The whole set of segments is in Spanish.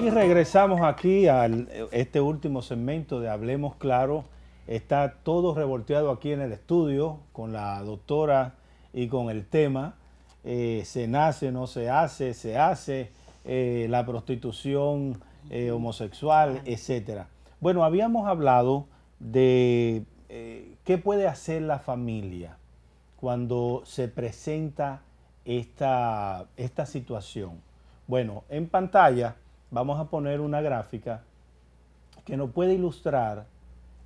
Y regresamos aquí a este último segmento de Hablemos Claro. Está todo revolteado aquí en el estudio con la doctora y con el tema. Eh, se nace, no se hace, se hace, eh, la prostitución eh, homosexual, etc. Bueno, habíamos hablado de qué puede hacer la familia cuando se presenta esta, esta situación. Bueno, en pantalla vamos a poner una gráfica que nos puede ilustrar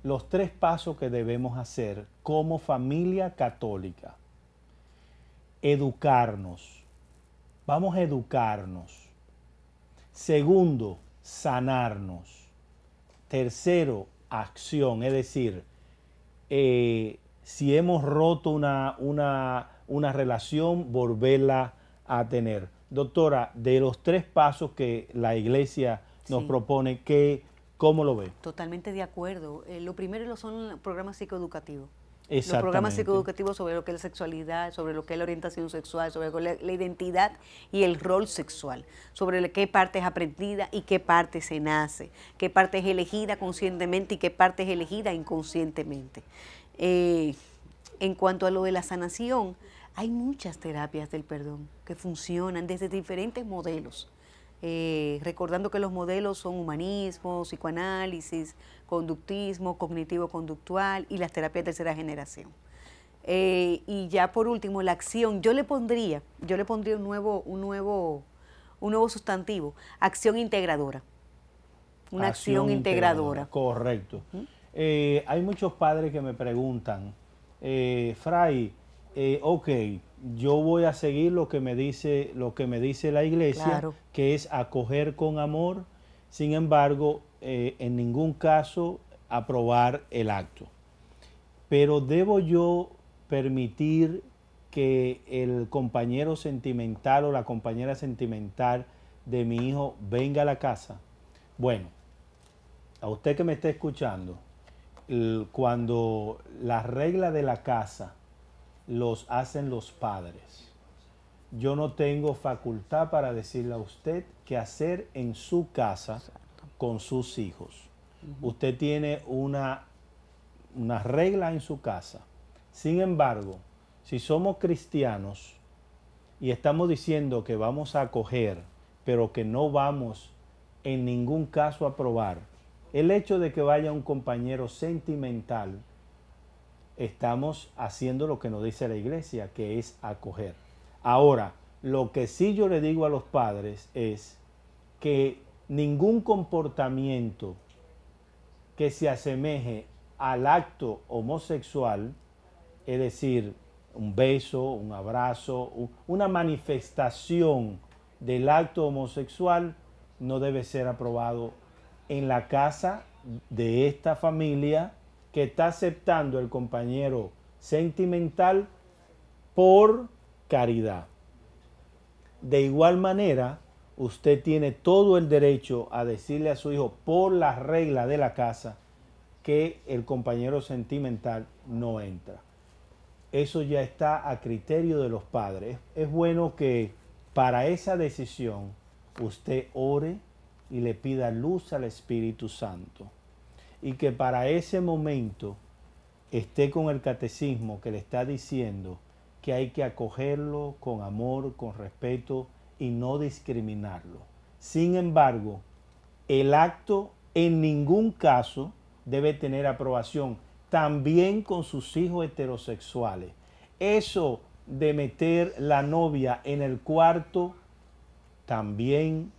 los tres pasos que debemos hacer como familia católica. Educarnos. Vamos a educarnos. Segundo, sanarnos. Tercero, acción. Es decir, eh, si hemos roto una, una relación, volverla a tener. Doctora, de los tres pasos que la iglesia nos propone, ¿cómo lo ve? Totalmente de acuerdo. Eh, lo primero son los programas psicoeducativos. Los programas psicoeducativos sobre lo que es la sexualidad, sobre lo que es la orientación sexual, sobre la, identidad y el rol sexual, sobre qué parte es aprendida y qué parte se nace, qué parte es elegida conscientemente y qué parte es elegida inconscientemente. Eh, en cuanto a lo de la sanación, hay muchas terapias del perdón que funcionan desde diferentes modelos. Eh, recordando que los modelos son humanismo, psicoanálisis, conductismo, cognitivo-conductual y las terapias de tercera generación. Eh, y ya por último, la acción, yo le pondría, yo le pondría un nuevo, un nuevo, un nuevo sustantivo, acción integradora. Una acción, integradora. Correcto. Eh, hay muchos padres que me preguntan, Fray, eh, ok, yo voy a seguir lo que me dice, lo que me dice la iglesia, que es acoger con amor, sin embargo, eh, en ningún caso aprobar el acto. Pero debo yo permitir que el compañero sentimental o la compañera sentimental de mi hijo venga a la casa. Bueno, a usted que me está escuchando, cuando la regla de la casa los hacen los padres. Yo no tengo facultad para decirle a usted qué hacer en su casa con sus hijos. Usted tiene una, una regla en su casa. Sin embargo, si somos cristianos y estamos diciendo que vamos a acoger, pero que no vamos en ningún caso a probar, el hecho de que vaya un compañero sentimental estamos haciendo lo que nos dice la iglesia, que es acoger. Ahora, lo que sí yo le digo a los padres es que ningún comportamiento que se asemeje al acto homosexual, es decir, un beso, un abrazo, una manifestación del acto homosexual, no debe ser aprobado en la casa de esta familia que está aceptando el compañero sentimental por caridad. De igual manera, usted tiene todo el derecho a decirle a su hijo por las reglas de la casa que el compañero sentimental no entra. Eso ya está a criterio de los padres. Es bueno que para esa decisión usted ore y le pida luz al Espíritu Santo y que para ese momento esté con el catecismo que le está diciendo que hay que acogerlo con amor, con respeto y no discriminarlo. Sin embargo, el acto en ningún caso debe tener aprobación, también con sus hijos heterosexuales. Eso de meter la novia en el cuarto también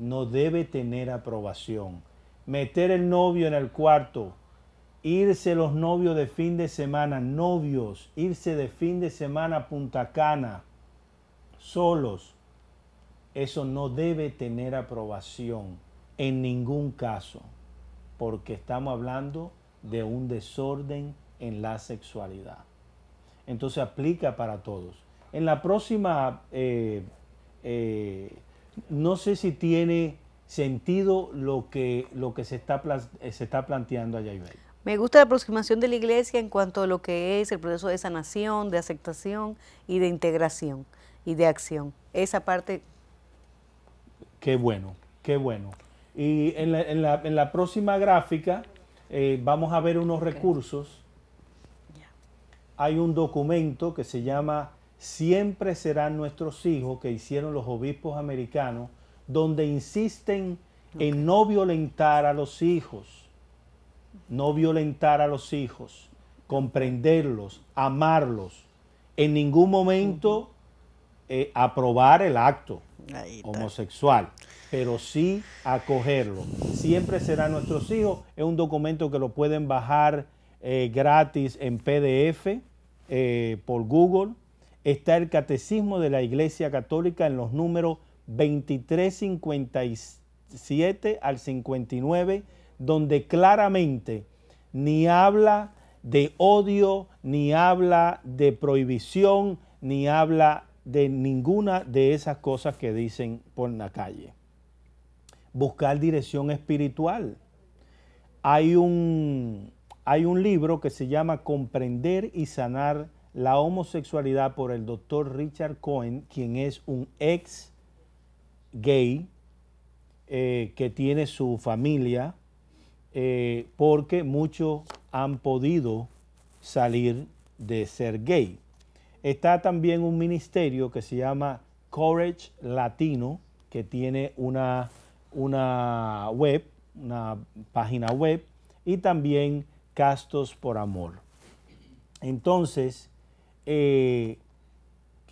no debe tener aprobación meter el novio en el cuarto, irse los novios de fin de semana, novios, irse de fin de semana a Punta Cana, solos. Eso no debe tener aprobación en ningún caso, porque estamos hablando de un desorden en la sexualidad. Entonces aplica para todos. En la próxima, eh, eh, no sé si tiene sentido lo que, lo que se, está, eh, se está planteando allá. Me gusta la aproximación de la iglesia en cuanto a lo que es el proceso de sanación, de aceptación y de integración y de acción. Esa parte... Qué bueno, qué bueno. Y en la, en la, en la próxima gráfica eh, vamos a ver unos recursos. Hay un documento que se llama Siempre serán nuestros hijos que hicieron los obispos americanos donde insisten en no violentar a los hijos, no violentar a los hijos, comprenderlos, amarlos, en ningún momento eh, aprobar el acto homosexual, pero sí acogerlo. Siempre serán nuestros hijos. Es un documento que lo pueden bajar eh, gratis en PDF eh, por Google. Está el Catecismo de la Iglesia Católica en los números 23:57 al 59, donde claramente ni habla de odio, ni habla de prohibición, ni habla de ninguna de esas cosas que dicen por la calle. Buscar dirección espiritual. Hay un, hay un libro que se llama Comprender y Sanar la Homosexualidad por el doctor Richard Cohen, quien es un ex gay eh, que tiene su familia, eh, porque muchos han podido salir de ser gay. Está también un ministerio que se llama Courage Latino, que tiene una, una web, una página web, y también Castos por Amor. Entonces, eh,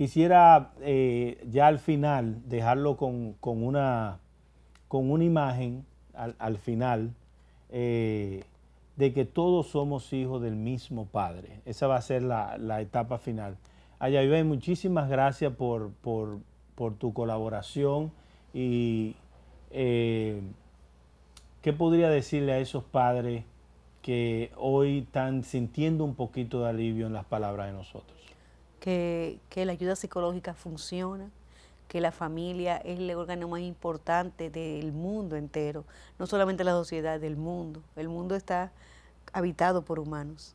Quisiera eh, ya al final dejarlo con, una, con una imagen al, final eh, de que todos somos hijos del mismo Padre. Esa va a ser la, etapa final. Ayaybe, muchísimas gracias por, tu colaboración y eh, qué podría decirle a esos padres que hoy están sintiendo un poquito de alivio en las palabras de nosotros que, la ayuda psicológica funciona, que la familia es el órgano más importante del mundo entero, no solamente la sociedad, del mundo. El mundo está habitado por humanos.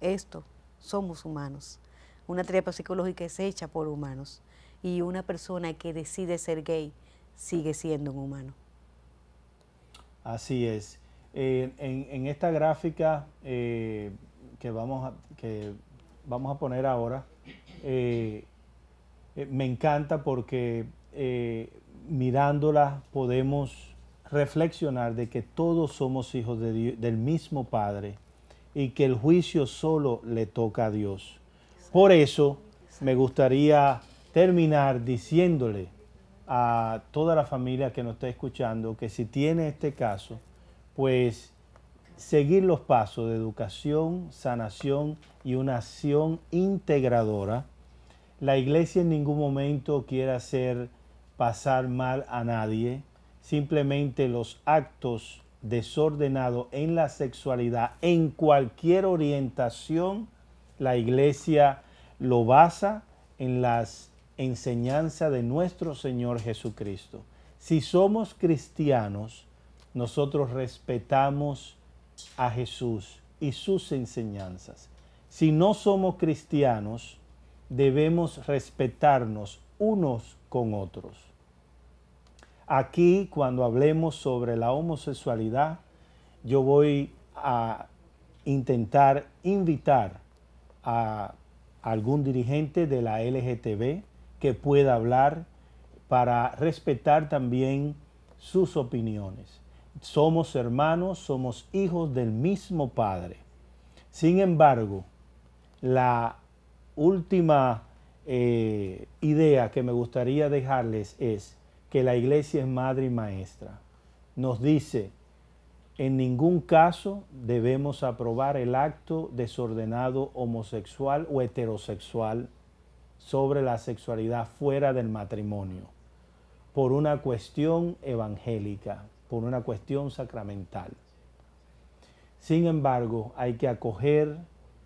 Esto, somos humanos. Una terapia psicológica es hecha por humanos y una persona que decide ser gay sigue siendo un humano. Así es. Eh, en, esta gráfica eh, que, vamos que vamos a poner ahora, eh, eh, me encanta porque eh, mirándola podemos reflexionar de que todos somos hijos del mismo Padre y que el juicio solo le toca a Dios. Por eso me gustaría terminar diciéndole a toda la familia que nos está escuchando que si tiene este caso, pues seguir los pasos de educación, sanación y una acción integradora, la iglesia en ningún momento quiere hacer pasar mal a nadie, simplemente los actos desordenados en la sexualidad, en cualquier orientación, la iglesia lo basa en las enseñanzas de nuestro Señor Jesucristo. Si somos cristianos, nosotros respetamos a Jesús y sus enseñanzas. Si no somos cristianos, debemos respetarnos unos con otros. Aquí, cuando hablemos sobre la homosexualidad, yo voy a intentar invitar a algún dirigente de la LGTB que pueda hablar para respetar también sus opiniones. Somos hermanos, somos hijos del mismo Padre. Sin embargo, la última eh, idea que me gustaría dejarles es que la iglesia es madre y maestra. Nos dice, en ningún caso debemos aprobar el acto desordenado homosexual o heterosexual sobre la sexualidad fuera del matrimonio, por una cuestión evangélica por una cuestión sacramental. Sin embargo, hay que acoger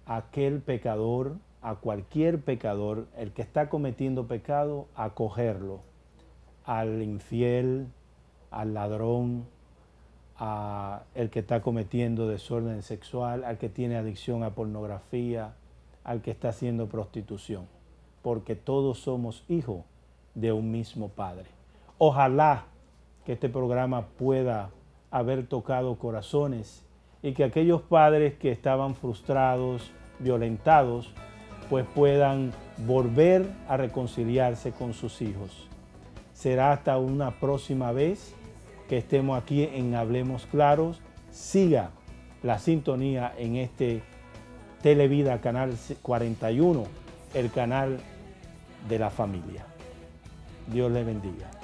a aquel pecador, a cualquier pecador, el que está cometiendo pecado, acogerlo. Al infiel, al ladrón, al que está cometiendo desorden sexual, al que tiene adicción a pornografía, al que está haciendo prostitución, porque todos somos hijos de un mismo Padre. Ojalá que este programa pueda haber tocado corazones y que aquellos padres que estaban frustrados, violentados, pues puedan volver a reconciliarse con sus hijos. Será hasta una próxima vez que estemos aquí en Hablemos Claros. Siga la sintonía en este Televida Canal 41, el canal de la familia. Dios le bendiga.